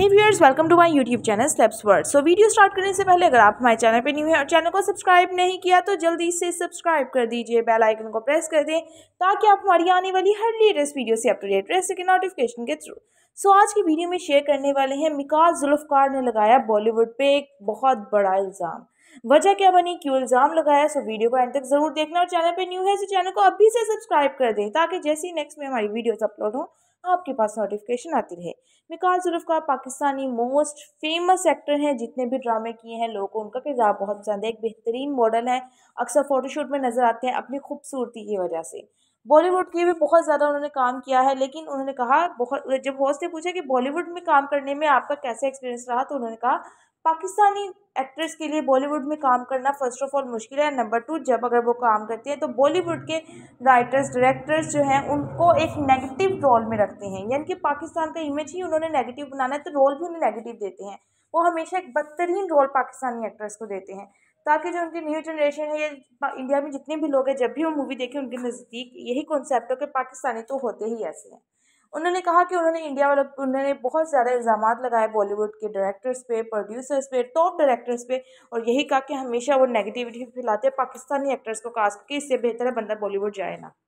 hey viewers welcome to my YouTube channel steps world so video start करने से पहले अगर आप हमारे चैनल पे न्यू हैं और चैनल को सब्सक्राइब नहीं किया तो जल्दी से सब्सक्राइब कर दीजिए बेल आइकन को प्रेस कर दें ताकि आप हमारी आने वाली हर लेटेस्ट वीडियो से अप टू डेट रह सके नोटिफिकेशन के थ्रू सो so, आज की वीडियो में शेयर करने वाले हैं मिकाज जुल्फकार ने लगाया बॉलीवुड पर एक बहुत बड़ा इल्ज़ाम वजह क्या बनी क्यों इल्ज़ाम लगाया सो वीडियो को एंड तक ज़रूर देखना और चैनल पर न्यू है सो चैनल को अभी से सब्सक्राइब कर दें ताकि जैसे ही नेक्स्ट में हमारी वीडियोज़ अपलोड हों आपके पास नोटिफिकेशन आती रहे जुल्फ का पाकिस्तानी मोस्ट फेमस एक्टर हैं जितने भी ड्रामे किए हैं लोगों को उनका किरदार बहुत पसंद है एक बेहतरीन मॉडल है अक्सर फोटोशूट में नज़र आते हैं अपनी खूबसूरती की वजह से बॉलीवुड की भी बहुत ज़्यादा उन्होंने काम किया है लेकिन उन्होंने कहा बहुत जब होस्ट ने पूछा कि बॉलीवुड में काम करने में आपका कैसा एक्सपीरियंस रहा तो उन्होंने कहा पाकिस्तानी एक्ट्रेस के लिए बॉलीवुड में काम करना फ़र्स्ट ऑफ ऑल मुश्किल है नंबर टू जब अगर वो काम करती हैं तो बॉलीवुड के राइटर्स डायरेक्टर्स जो हैं उनको एक नेगेटिव रोल में रखते हैं यानी कि पाकिस्तान का इमेज ही उन्होंने नेगेटिव बनाना है तो रोल भी उन्हें नेगेटिव देते हैं वो हमेशा एक बदतरीन रोल पाकिस्तानी एक्ट्रेस को देते हैं ताकि जो उनकी न्यू जनरेशन है ये इंडिया में जितने भी लोग हैं जब भी वो मूवी देखें उनके नज़दीक यही कॉन्सेप्ट हो कि पाकिस्तानी तो होते ही ऐसे हैं उन्होंने कहा कि उन्होंने इंडिया वालों उन्होंने बहुत ज़्यादा इल्ज़ाम लगाए बॉलीवुड के डायरेक्टर्स पे प्रोड्यूसर्स पे टॉप डायरेक्टर्स पे और यही कहा कि हमेशा वो नेगेटिविटी फैलाते पाकिस्तानी एक्टर्स को कास्ट करके इससे बेहतर है बंदा बॉलीवुड जाए ना